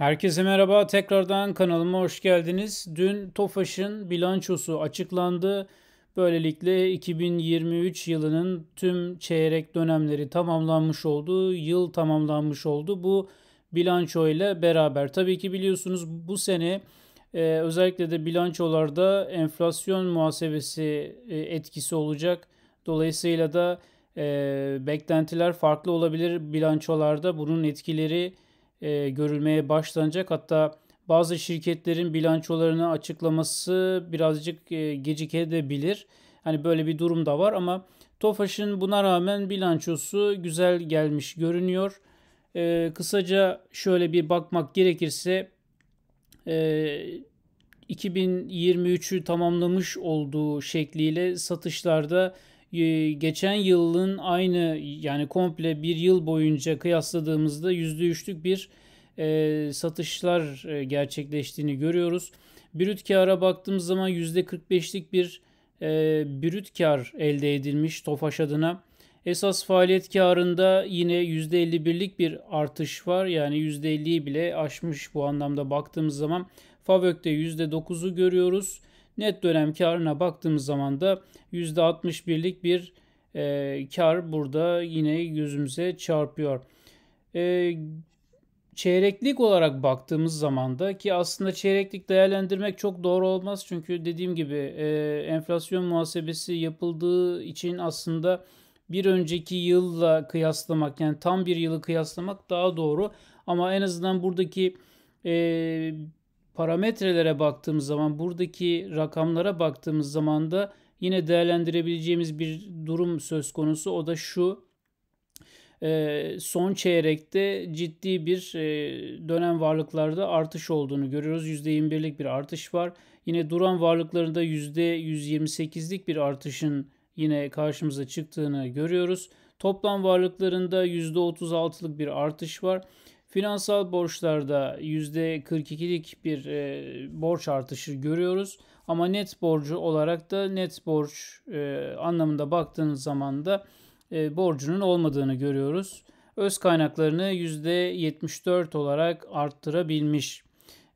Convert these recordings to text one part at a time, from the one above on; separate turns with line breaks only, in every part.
Herkese merhaba. Tekrardan kanalıma hoş geldiniz. Dün Tofaş'ın bilançosu açıklandı. Böylelikle 2023 yılının tüm çeyrek dönemleri tamamlanmış oldu. Yıl tamamlanmış oldu. Bu bilanço ile beraber. Tabii ki biliyorsunuz bu sene e, özellikle de bilançolarda enflasyon muhasebesi e, etkisi olacak. Dolayısıyla da e, beklentiler farklı olabilir bilançolarda. Bunun etkileri farklı e, görülmeye başlanacak. Hatta bazı şirketlerin bilançolarını açıklaması birazcık e, gecikebilir. Hani böyle bir durum da var ama Tofaş'ın buna rağmen bilançosu güzel gelmiş görünüyor. E, kısaca şöyle bir bakmak gerekirse e, 2023'ü tamamlamış olduğu şekliyle satışlarda ee, geçen yılın aynı yani komple bir yıl boyunca kıyasladığımızda %3'lük bir e, satışlar e, gerçekleştiğini görüyoruz. Brüt kâra baktığımız zaman %45'lik bir e, brüt kar elde edilmiş Tofaş adına. Esas faaliyet karında yine %51'lik bir artış var. Yani %50'yi bile aşmış bu anlamda baktığımız zaman. Favök'te %9'u görüyoruz. Net dönem karına baktığımız zaman da %61'lik bir e, kar burada yine gözümüze çarpıyor. E, çeyreklik olarak baktığımız zaman da ki aslında çeyreklik değerlendirmek çok doğru olmaz. Çünkü dediğim gibi e, enflasyon muhasebesi yapıldığı için aslında bir önceki yılla kıyaslamak yani tam bir yılı kıyaslamak daha doğru. Ama en azından buradaki e, parametrelere baktığımız zaman buradaki rakamlara baktığımız zaman da yine değerlendirebileceğimiz bir durum söz konusu. O da şu e, son çeyrekte ciddi bir e, dönem varlıklarda artış olduğunu görüyoruz. %21'lik bir artış var. Yine duran varlıklarında %128'lik bir artışın yine karşımıza çıktığını görüyoruz. Toplam varlıklarında %36'lık bir artış var. Finansal borçlarda %42'lik bir e, borç artışı görüyoruz. Ama net borcu olarak da net borç e, anlamında baktığınız zaman da e, borcunun olmadığını görüyoruz. Öz kaynaklarını %74 olarak arttırabilmiş.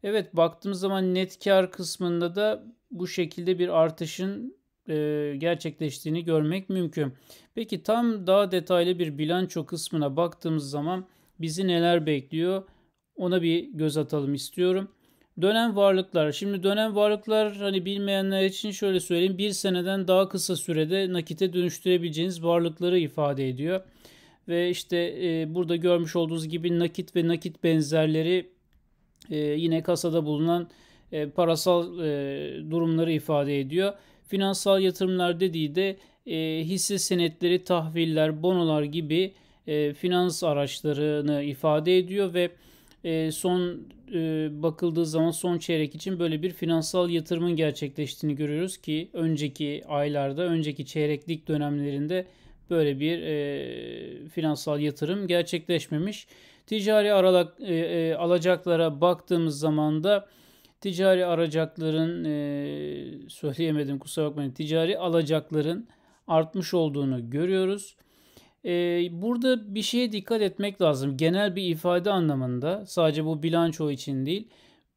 Evet baktığımız zaman net kar kısmında da bu şekilde bir artışın e, gerçekleştiğini görmek mümkün. Peki tam daha detaylı bir bilanço kısmına baktığımız zaman bizi neler bekliyor ona bir göz atalım istiyorum. Dönem varlıklar. Şimdi dönem varlıklar hani bilmeyenler için şöyle söyleyeyim. Bir seneden daha kısa sürede nakite dönüştürebileceğiniz varlıkları ifade ediyor. Ve işte e, burada görmüş olduğunuz gibi nakit ve nakit benzerleri e, yine kasada bulunan e, parasal e, durumları ifade ediyor. Finansal yatırımlar dediği de e, hisse senetleri, tahviller, bonolar gibi e, finans araçlarını ifade ediyor ve e, son e, bakıldığı zaman son çeyrek için böyle bir finansal yatırımın gerçekleştiğini görüyoruz ki önceki aylarda, önceki çeyreklik dönemlerinde böyle bir e, finansal yatırım gerçekleşmemiş. Ticari aralak, e, e, alacaklara baktığımız zaman da ticari aracakların e, söyleyemedim kusura bakmayın ticari alacakların artmış olduğunu görüyoruz. Ee, burada bir şeye dikkat etmek lazım. Genel bir ifade anlamında sadece bu bilanço için değil.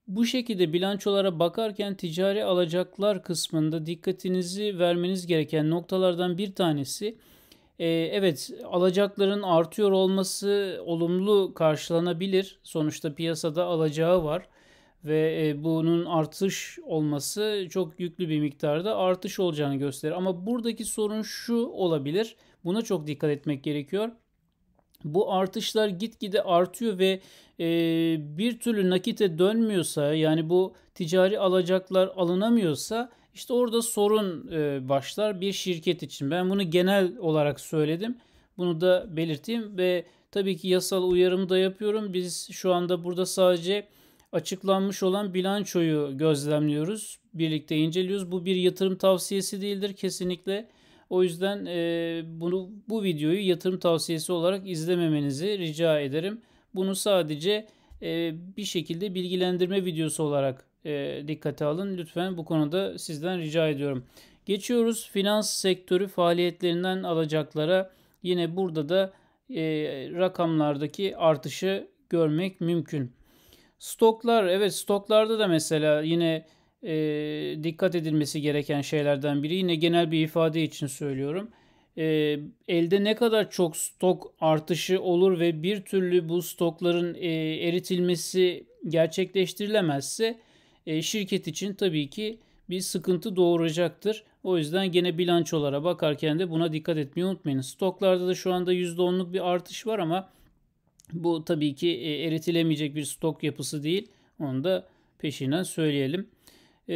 Bu şekilde bilançolara bakarken ticari alacaklar kısmında dikkatinizi vermeniz gereken noktalardan bir tanesi e, evet alacakların artıyor olması olumlu karşılanabilir. Sonuçta piyasada alacağı var ve e, bunun artış olması çok yüklü bir miktarda artış olacağını gösterir. Ama buradaki sorun şu olabilir. Buna çok dikkat etmek gerekiyor. Bu artışlar gitgide artıyor ve e, bir türlü nakite dönmüyorsa yani bu ticari alacaklar alınamıyorsa işte orada sorun e, başlar bir şirket için. Ben bunu genel olarak söyledim. Bunu da belirteyim ve tabii ki yasal uyarımı da yapıyorum. Biz şu anda burada sadece açıklanmış olan bilançoyu gözlemliyoruz. Birlikte inceliyoruz. Bu bir yatırım tavsiyesi değildir kesinlikle. O yüzden e, bunu bu videoyu yatırım tavsiyesi olarak izlememenizi rica ederim. Bunu sadece e, bir şekilde bilgilendirme videosu olarak e, dikkate alın. Lütfen bu konuda sizden rica ediyorum. Geçiyoruz finans sektörü faaliyetlerinden alacaklara. Yine burada da e, rakamlardaki artışı görmek mümkün. Stoklar evet stoklarda da mesela yine e, dikkat edilmesi gereken şeylerden biri. Yine genel bir ifade için söylüyorum. E, elde ne kadar çok stok artışı olur ve bir türlü bu stokların e, eritilmesi gerçekleştirilemezse e, şirket için tabii ki bir sıkıntı doğuracaktır. O yüzden gene bilançolara bakarken de buna dikkat etmeyi unutmayın. Stoklarda da şu anda %10'luk bir artış var ama bu tabii ki e, eritilemeyecek bir stok yapısı değil. Onu da peşinden söyleyelim. E,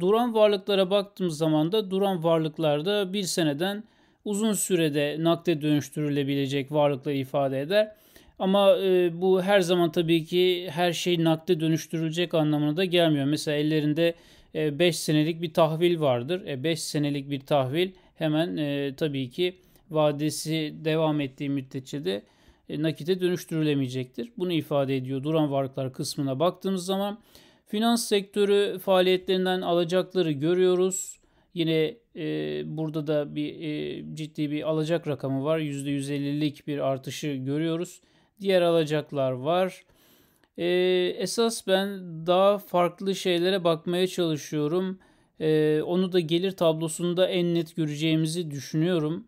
duran varlıklara baktığımız zaman da duran varlıklarda bir seneden uzun sürede nakde dönüştürülebilecek varlıkla ifade eder. Ama e, bu her zaman tabii ki her şey nakde dönüştürülecek anlamına da gelmiyor. Mesela ellerinde 5 e, senelik bir tahvil vardır. 5 e, senelik bir tahvil hemen e, tabii ki vadesi devam ettiği müddetçe de e, nakite dönüştürülemeyecektir. Bunu ifade ediyor duran varlıklar kısmına baktığımız zaman. Finans sektörü faaliyetlerinden alacakları görüyoruz. Yine e, burada da bir e, ciddi bir alacak rakamı var. %150'lik bir artışı görüyoruz. Diğer alacaklar var. E, esas ben daha farklı şeylere bakmaya çalışıyorum. E, onu da gelir tablosunda en net göreceğimizi düşünüyorum.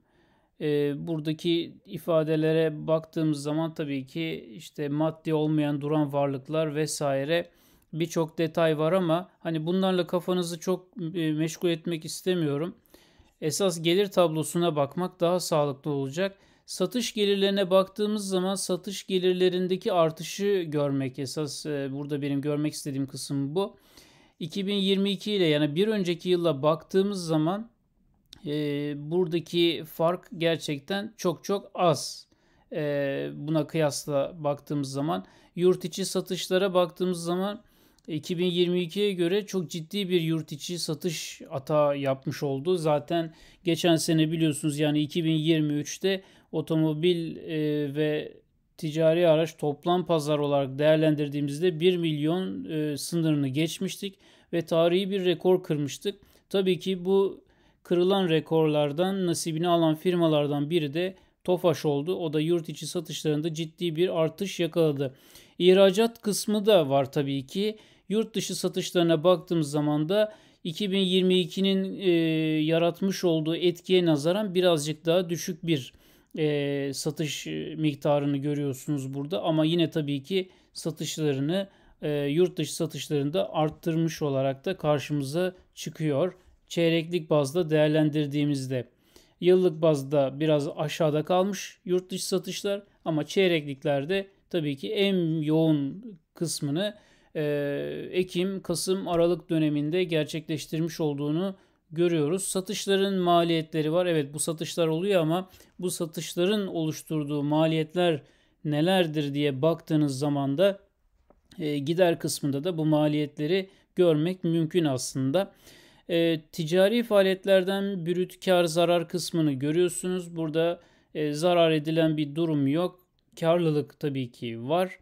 E, buradaki ifadelere baktığımız zaman tabii ki işte maddi olmayan duran varlıklar vesaire birçok detay var ama hani bunlarla kafanızı çok e, meşgul etmek istemiyorum. Esas gelir tablosuna bakmak daha sağlıklı olacak. Satış gelirlerine baktığımız zaman satış gelirlerindeki artışı görmek esas e, burada benim görmek istediğim kısım bu. 2022 ile yani bir önceki yılla baktığımız zaman e, buradaki fark gerçekten çok çok az. E, buna kıyasla baktığımız zaman yurt içi satışlara baktığımız zaman 2022'ye göre çok ciddi bir yurt içi satış ata yapmış oldu. Zaten geçen sene biliyorsunuz yani 2023'te otomobil e, ve ticari araç toplam pazar olarak değerlendirdiğimizde 1 milyon e, sınırını geçmiştik ve tarihi bir rekor kırmıştık. Tabii ki bu kırılan rekorlardan nasibini alan firmalardan biri de Tofaş oldu. O da yurt içi satışlarında ciddi bir artış yakaladı. İhracat kısmı da var tabii ki. Yurt dışı satışlarına baktığımız zaman da 2022'nin e, yaratmış olduğu etkiye nazaran birazcık daha düşük bir e, satış e, miktarını görüyorsunuz burada. Ama yine tabii ki satışlarını e, yurt dışı satışlarında arttırmış olarak da karşımıza çıkıyor. Çeyreklik bazda değerlendirdiğimizde yıllık bazda biraz aşağıda kalmış yurt dışı satışlar ama çeyrekliklerde tabii ki en yoğun kısmını Ekim, Kasım, Aralık döneminde gerçekleştirmiş olduğunu görüyoruz. Satışların maliyetleri var. Evet bu satışlar oluyor ama bu satışların oluşturduğu maliyetler nelerdir diye baktığınız zaman da e, gider kısmında da bu maliyetleri görmek mümkün aslında. E, ticari faaliyetlerden brüt kar zarar kısmını görüyorsunuz. Burada e, zarar edilen bir durum yok. Karlılık tabii ki var.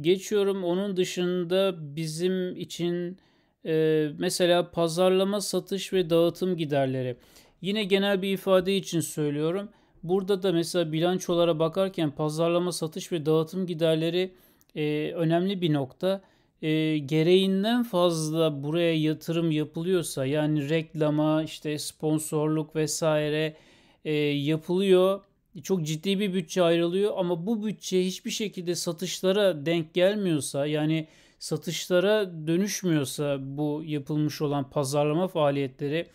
Geçiyorum onun dışında bizim için e, mesela pazarlama, satış ve dağıtım giderleri. Yine genel bir ifade için söylüyorum. Burada da mesela bilançolara bakarken pazarlama, satış ve dağıtım giderleri e, önemli bir nokta. E, gereğinden fazla buraya yatırım yapılıyorsa yani reklama, işte sponsorluk vesaire e, yapılıyor çok ciddi bir bütçe ayrılıyor ama bu bütçe hiçbir şekilde satışlara denk gelmiyorsa yani satışlara dönüşmüyorsa bu yapılmış olan pazarlama faaliyetleri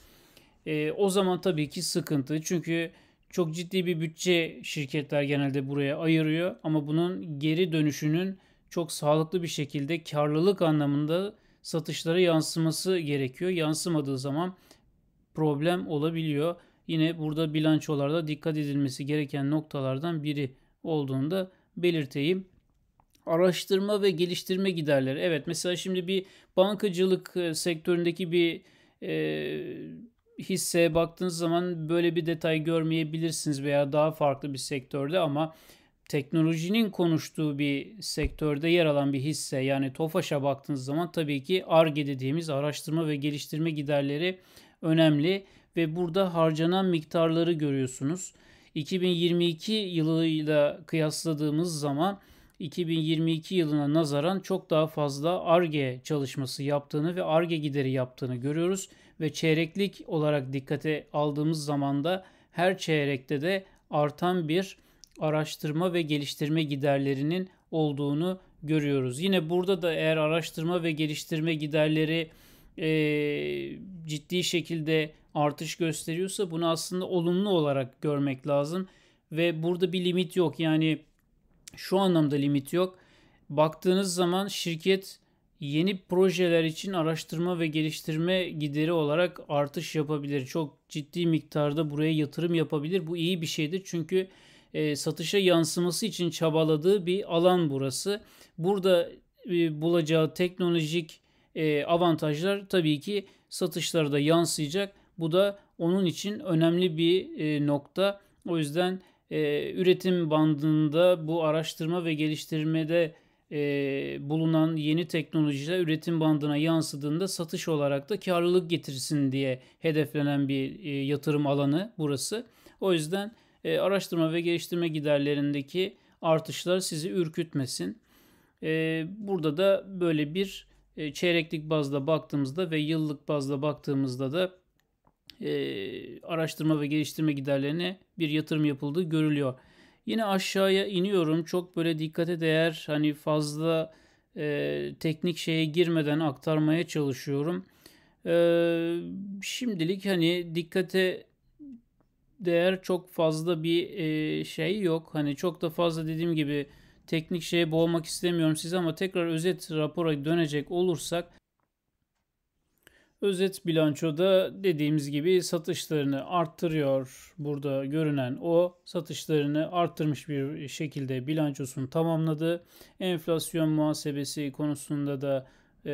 e, o zaman tabii ki sıkıntı. Çünkü çok ciddi bir bütçe şirketler genelde buraya ayırıyor ama bunun geri dönüşünün çok sağlıklı bir şekilde karlılık anlamında satışlara yansıması gerekiyor. Yansımadığı zaman problem olabiliyor yine burada bilançolarda dikkat edilmesi gereken noktalardan biri olduğunu da belirteyim. Araştırma ve geliştirme giderleri. Evet mesela şimdi bir bankacılık e, sektöründeki bir e, hisseye baktığınız zaman böyle bir detay görmeyebilirsiniz veya daha farklı bir sektörde ama teknolojinin konuştuğu bir sektörde yer alan bir hisse yani TOFAŞ'a baktığınız zaman tabii ki ARGE dediğimiz araştırma ve geliştirme giderleri önemli ve burada harcanan miktarları görüyorsunuz. 2022 yılıyla kıyasladığımız zaman 2022 yılına nazaran çok daha fazla ARGE çalışması yaptığını ve ARGE gideri yaptığını görüyoruz. Ve çeyreklik olarak dikkate aldığımız zaman da her çeyrekte de artan bir araştırma ve geliştirme giderlerinin olduğunu görüyoruz. Yine burada da eğer araştırma ve geliştirme giderleri e, ciddi şekilde artış gösteriyorsa bunu aslında olumlu olarak görmek lazım. Ve burada bir limit yok. Yani şu anlamda limit yok. Baktığınız zaman şirket yeni projeler için araştırma ve geliştirme gideri olarak artış yapabilir. Çok ciddi miktarda buraya yatırım yapabilir. Bu iyi bir şeydir çünkü e, satışa yansıması için çabaladığı bir alan burası. Burada e, bulacağı teknolojik e, avantajlar tabii ki satışlarda yansıyacak bu da onun için önemli bir e, nokta. O yüzden e, üretim bandında bu araştırma ve geliştirmede e, bulunan yeni teknolojiler üretim bandına yansıdığında satış olarak da karlılık getirsin diye hedeflenen bir yatırım alanı burası. O yüzden araştırma ve geliştirme giderlerindeki artışlar sizi ürkütmesin. burada da böyle bir çeyreklik bazda baktığımızda ve yıllık bazda baktığımızda da e, araştırma ve geliştirme giderlerine bir yatırım yapıldığı görülüyor. Yine aşağıya iniyorum. Çok böyle dikkate değer hani fazla e, teknik şeye girmeden aktarmaya çalışıyorum. E, şimdilik hani dikkate değer çok fazla bir e, şey yok. Hani çok da fazla dediğim gibi teknik şeye boğmak istemiyorum size ama tekrar özet rapora dönecek olursak Özet bilançoda dediğimiz gibi satışlarını arttırıyor. Burada görünen o satışlarını arttırmış bir şekilde bilançosunu tamamladı. Enflasyon muhasebesi konusunda da e,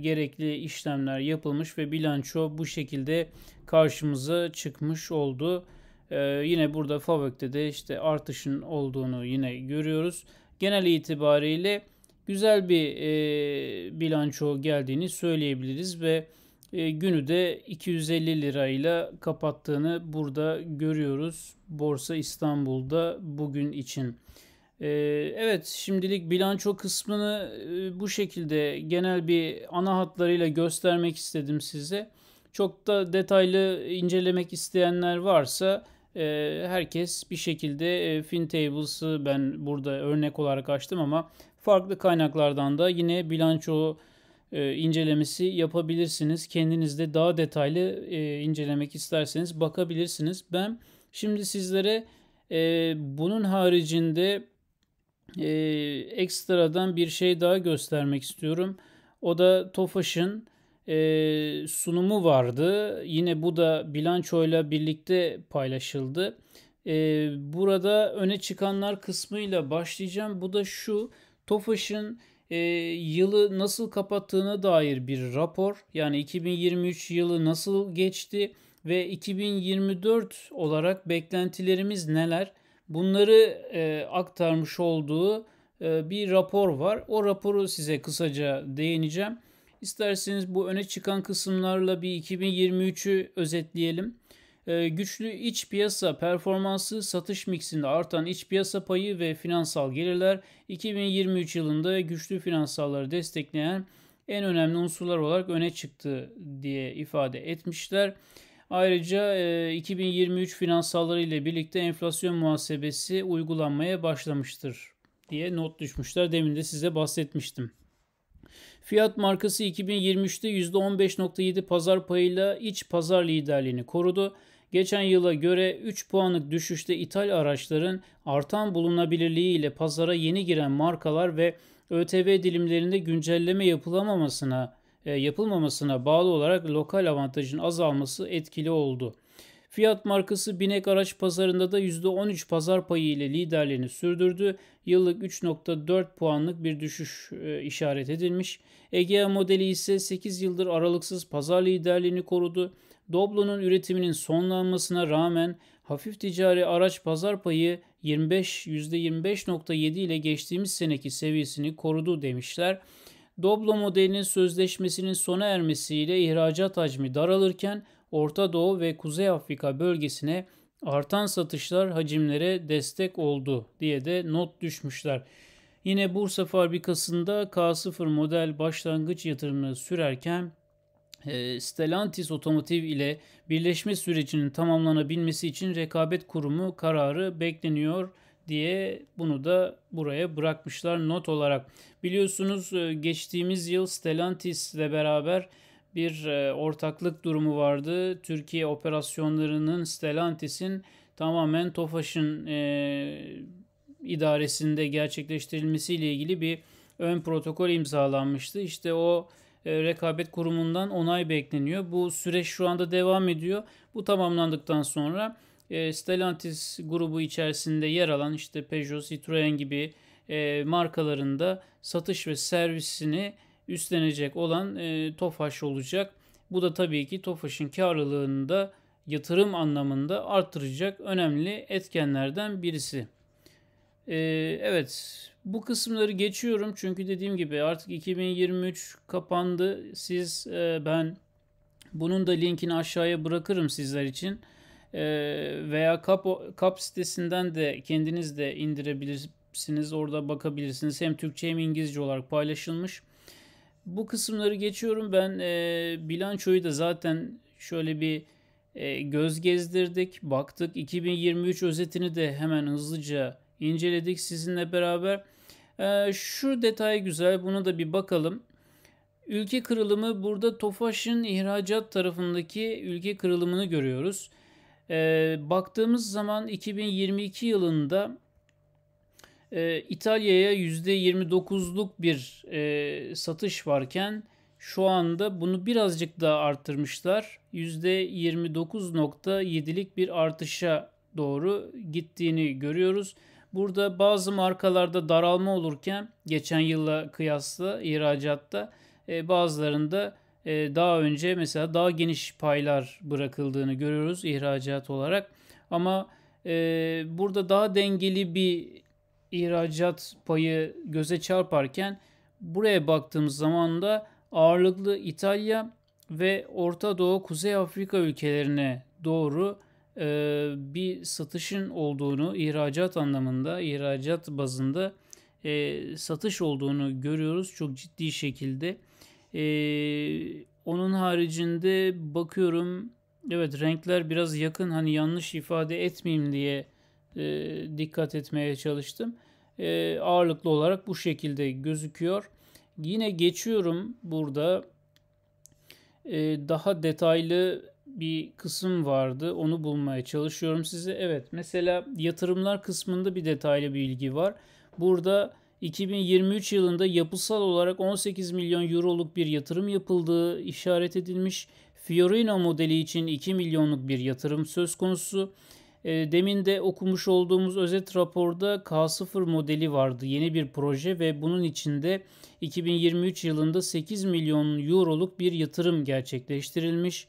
gerekli işlemler yapılmış ve bilanço bu şekilde karşımıza çıkmış oldu. E, yine burada Favök'te de işte artışın olduğunu yine görüyoruz. Genel itibariyle güzel bir e, bilanço geldiğini söyleyebiliriz ve e, günü de 250 lirayla kapattığını burada görüyoruz. Borsa İstanbul'da bugün için. E, evet şimdilik bilanço kısmını e, bu şekilde genel bir ana hatlarıyla göstermek istedim size. Çok da detaylı incelemek isteyenler varsa e, herkes bir şekilde e, FinTables'ı ben burada örnek olarak açtım ama farklı kaynaklardan da yine bilanço e, incelemesi yapabilirsiniz. Kendiniz de daha detaylı e, incelemek isterseniz bakabilirsiniz. Ben şimdi sizlere e, bunun haricinde e, ekstradan bir şey daha göstermek istiyorum. O da Tofaş'ın sunumu vardı. Yine bu da bilançoyla birlikte paylaşıldı. burada öne çıkanlar kısmıyla başlayacağım. Bu da şu. Tofaş'ın e, yılı nasıl kapattığına dair bir rapor. Yani 2023 yılı nasıl geçti ve 2024 olarak beklentilerimiz neler? Bunları e, aktarmış olduğu e, bir rapor var. O raporu size kısaca değineceğim. İsterseniz bu öne çıkan kısımlarla bir 2023'ü özetleyelim. Ee, güçlü iç piyasa performansı, satış miksinde artan iç piyasa payı ve finansal gelirler 2023 yılında güçlü finansalları destekleyen en önemli unsurlar olarak öne çıktı diye ifade etmişler. Ayrıca 2023 e, finansalları ile birlikte enflasyon muhasebesi uygulanmaya başlamıştır diye not düşmüşler. Demin de size bahsetmiştim. Fiyat markası 2023'te %15.7 pazar payıyla iç pazar liderliğini korudu. Geçen yıla göre 3 puanlık düşüşte ithal araçların artan bulunabilirliği ile pazara yeni giren markalar ve ÖTV dilimlerinde güncelleme yapılamamasına e, yapılmamasına bağlı olarak lokal avantajın azalması etkili oldu. Fiyat markası binek araç pazarında da %13 pazar payı ile liderliğini sürdürdü. Yıllık 3.4 puanlık bir düşüş e, işaret edilmiş. Egea modeli ise 8 yıldır aralıksız pazar liderliğini korudu. Doblo'nun üretiminin sonlanmasına rağmen hafif ticari araç pazar payı 25 %25.7 ile geçtiğimiz seneki seviyesini korudu demişler. Doblo modelinin sözleşmesinin sona ermesiyle ihracat hacmi daralırken Orta Doğu ve Kuzey Afrika bölgesine artan satışlar hacimlere destek oldu diye de not düşmüşler. Yine Bursa fabrikasında K0 model başlangıç yatırımı sürerken e, Stellantis Otomotiv ile birleşme sürecinin tamamlanabilmesi için rekabet kurumu kararı bekleniyor diye bunu da buraya bırakmışlar not olarak. Biliyorsunuz e, geçtiğimiz yıl Stellantis ile beraber bir e, ortaklık durumu vardı. Türkiye operasyonlarının Stellantis'in tamamen Tofaş'ın e, idaresinde ile ilgili bir ön protokol imzalanmıştı. İşte o e, rekabet kurumundan onay bekleniyor. Bu süreç şu anda devam ediyor. Bu tamamlandıktan sonra e, Stellantis grubu içerisinde yer alan işte Peugeot, Citroen gibi e, markalarında satış ve servisini üstlenecek olan Tofaş olacak. Bu da tabii ki Tofaş'ın karlılığını da yatırım anlamında arttıracak önemli etkenlerden birisi. Ee, evet bu kısımları geçiyorum çünkü dediğim gibi artık 2023 kapandı. Siz e, ben bunun da linkini aşağıya bırakırım sizler için. E, veya kap, kap sitesinden de kendiniz de indirebilirsiniz. Orada bakabilirsiniz. Hem Türkçe hem İngilizce olarak paylaşılmış. Bu kısımları geçiyorum. Ben e, bilançoyu da zaten şöyle bir e, göz gezdirdik, baktık. 2023 özetini de hemen hızlıca inceledik sizinle beraber. Ee, şu detay güzel bunu da bir bakalım. Ülke kırılımı burada Tofaş'ın ihracat tarafındaki ülke kırılımını görüyoruz. Ee, baktığımız zaman 2022 yılında e, İtalya'ya %29'luk bir e, satış varken şu anda bunu birazcık daha arttırmışlar. %29.7'lik bir artışa doğru gittiğini görüyoruz. Burada bazı markalarda daralma olurken geçen yılla kıyasla ihracatta e, bazılarında e, daha önce mesela daha geniş paylar bırakıldığını görüyoruz ihracat olarak. Ama e, burada daha dengeli bir ihracat payı göze çarparken buraya baktığımız zaman da ağırlıklı İtalya ve Orta Doğu Kuzey Afrika ülkelerine doğru e, bir satışın olduğunu ihracat anlamında ihracat bazında e, satış olduğunu görüyoruz çok ciddi şekilde. E, onun haricinde bakıyorum evet renkler biraz yakın hani yanlış ifade etmeyeyim diye dikkat etmeye çalıştım. Ağırlıklı olarak bu şekilde gözüküyor. Yine geçiyorum burada daha detaylı bir kısım vardı. Onu bulmaya çalışıyorum size. Evet mesela yatırımlar kısmında bir detaylı bilgi var. Burada 2023 yılında yapısal olarak 18 milyon euroluk bir yatırım yapıldığı işaret edilmiş. Fiorino modeli için 2 milyonluk bir yatırım söz konusu. E, demin de okumuş olduğumuz özet raporda K0 modeli vardı. Yeni bir proje ve bunun içinde 2023 yılında 8 milyon euroluk bir yatırım gerçekleştirilmiş.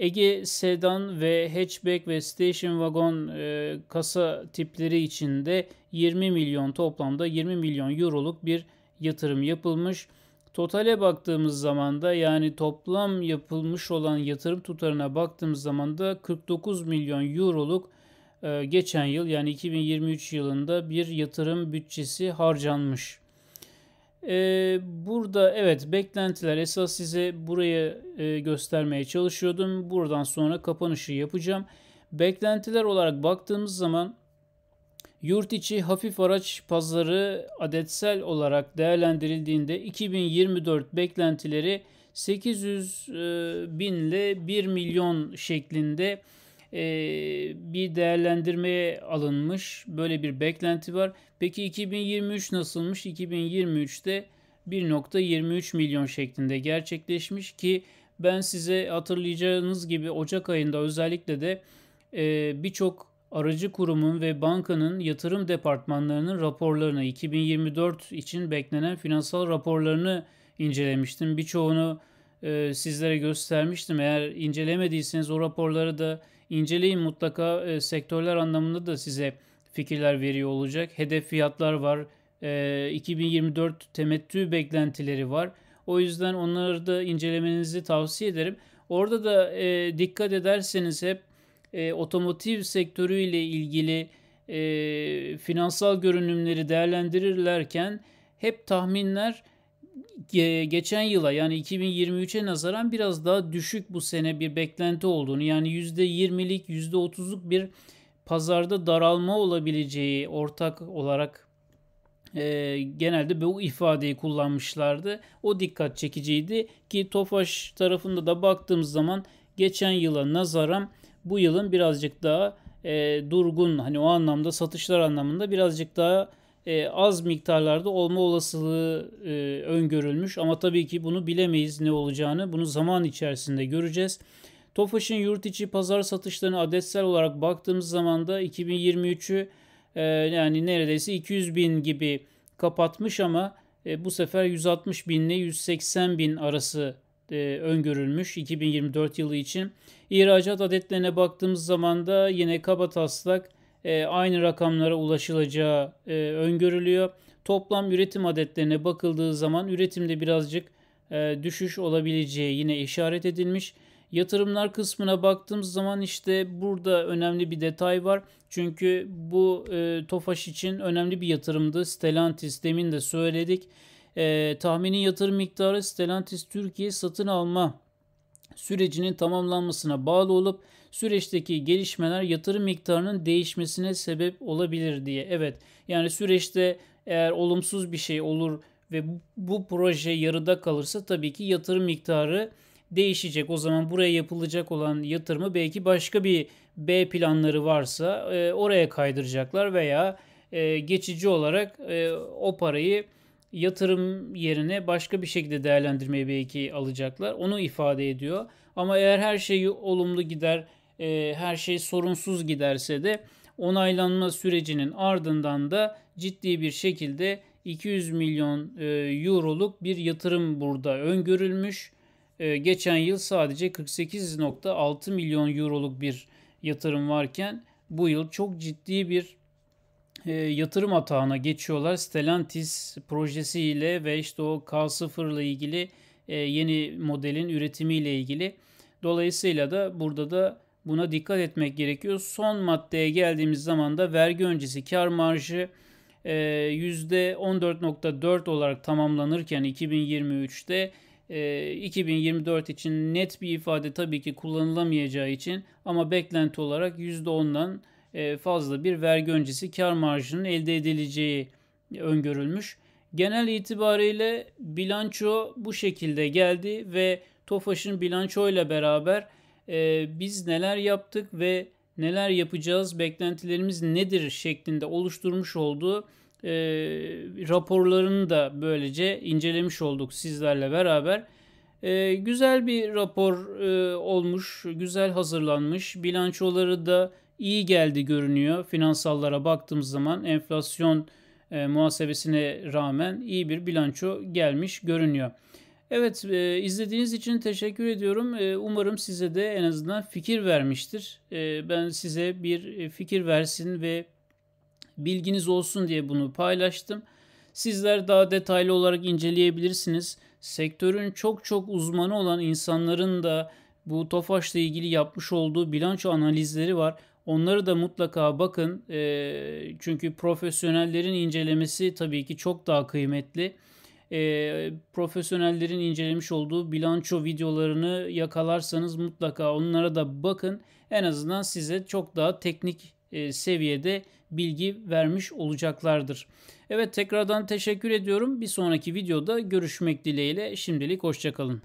Ege sedan ve hatchback ve station wagon e, kasa tipleri içinde 20 milyon toplamda 20 milyon euroluk bir yatırım yapılmış. Totale baktığımız zaman da yani toplam yapılmış olan yatırım tutarına baktığımız zaman da 49 milyon euroluk e, geçen yıl yani 2023 yılında bir yatırım bütçesi harcanmış. Ee, burada evet beklentiler esas size burayı e, göstermeye çalışıyordum. Buradan sonra kapanışı yapacağım. Beklentiler olarak baktığımız zaman yurt içi hafif araç pazarı adetsel olarak değerlendirildiğinde 2024 beklentileri 800 e, bin ile 1 milyon şeklinde e, bir değerlendirmeye alınmış. Böyle bir beklenti var. Peki 2023 nasılmış? 2023'te 1.23 milyon şeklinde gerçekleşmiş ki ben size hatırlayacağınız gibi Ocak ayında özellikle de e, birçok aracı kurumun ve bankanın yatırım departmanlarının raporlarını 2024 için beklenen finansal raporlarını incelemiştim. Birçoğunu e, sizlere göstermiştim. Eğer incelemediyseniz o raporları da inceleyin mutlaka e, sektörler anlamında da size fikirler veriyor olacak. Hedef fiyatlar var. E, 2024 temettü beklentileri var. O yüzden onları da incelemenizi tavsiye ederim. Orada da e, dikkat ederseniz hep e, otomotiv sektörüyle ilgili e, finansal görünümleri değerlendirirlerken hep tahminler geçen yıla yani 2023'e nazaran biraz daha düşük bu sene bir beklenti olduğunu yani %20'lik %30'luk bir pazarda daralma olabileceği ortak olarak e, genelde bu ifadeyi kullanmışlardı. O dikkat çekiciydi ki Tofaş tarafında da baktığımız zaman geçen yıla nazaran bu yılın birazcık daha e, durgun hani o anlamda satışlar anlamında birazcık daha e, az miktarlarda olma olasılığı e, öngörülmüş. Ama tabii ki bunu bilemeyiz ne olacağını. Bunu zaman içerisinde göreceğiz. Tofaş'ın yurt içi pazar satışlarını adetsel olarak baktığımız zaman da 2023'ü e, yani neredeyse 200 bin gibi kapatmış ama e, bu sefer 160 bin ile 180 bin arası e, öngörülmüş 2024 yılı için. İhracat adetlerine baktığımız zaman da yine kaba taslak e, aynı rakamlara ulaşılacağı e, öngörülüyor. Toplam üretim adetlerine bakıldığı zaman üretimde birazcık e, düşüş olabileceği yine işaret edilmiş. Yatırımlar kısmına baktığımız zaman işte burada önemli bir detay var. Çünkü bu e, TOFAŞ için önemli bir yatırımdı. Stellantis demin de söyledik. E, tahmini yatırım miktarı Stellantis Türkiye satın alma sürecinin tamamlanmasına bağlı olup süreçteki gelişmeler yatırım miktarının değişmesine sebep olabilir diye. Evet yani süreçte eğer olumsuz bir şey olur ve bu, proje yarıda kalırsa tabii ki yatırım miktarı değişecek. O zaman buraya yapılacak olan yatırımı belki başka bir B planları varsa e, oraya kaydıracaklar veya e, geçici olarak e, o parayı yatırım yerine başka bir şekilde değerlendirmeyi belki alacaklar. Onu ifade ediyor. Ama eğer her şey olumlu gider, e, her şey sorunsuz giderse de onaylanma sürecinin ardından da ciddi bir şekilde 200 milyon e, euroluk bir yatırım burada öngörülmüş. E, geçen yıl sadece 48.6 milyon euroluk bir yatırım varken bu yıl çok ciddi bir e, yatırım atağına geçiyorlar. Stellantis projesiyle ve işte o K0 ile ilgili e, yeni modelin üretimiyle ilgili. Dolayısıyla da burada da buna dikkat etmek gerekiyor. Son maddeye geldiğimiz zaman da vergi öncesi kar marjı e, %14.4 olarak tamamlanırken 2023'te e, 2024 için net bir ifade tabii ki kullanılamayacağı için ama beklenti olarak %10'dan e, fazla bir vergi öncesi kar marjının elde edileceği öngörülmüş. Genel itibariyle bilanço bu şekilde geldi ve TOFAŞ'ın bilançoyla beraber e, biz neler yaptık ve neler yapacağız, beklentilerimiz nedir şeklinde oluşturmuş olduğu e, raporlarını da böylece incelemiş olduk sizlerle beraber. E, güzel bir rapor e, olmuş, güzel hazırlanmış. Bilançoları da iyi geldi görünüyor. Finansallara baktığımız zaman enflasyon e, muhasebesine rağmen iyi bir bilanço gelmiş görünüyor. Evet e, izlediğiniz için teşekkür ediyorum. E, umarım size de en azından fikir vermiştir. E, ben size bir e, fikir versin ve bilginiz olsun diye bunu paylaştım. Sizler daha detaylı olarak inceleyebilirsiniz. Sektörün çok çok uzmanı olan insanların da bu TOFAŞ'la ilgili yapmış olduğu bilanço analizleri var. Onları da mutlaka bakın. E, çünkü profesyonellerin incelemesi tabii ki çok daha kıymetli. E, profesyonellerin incelemiş olduğu bilanço videolarını yakalarsanız mutlaka onlara da bakın. En azından size çok daha teknik e, seviyede bilgi vermiş olacaklardır. Evet tekrardan teşekkür ediyorum. Bir sonraki videoda görüşmek dileğiyle şimdilik hoşçakalın.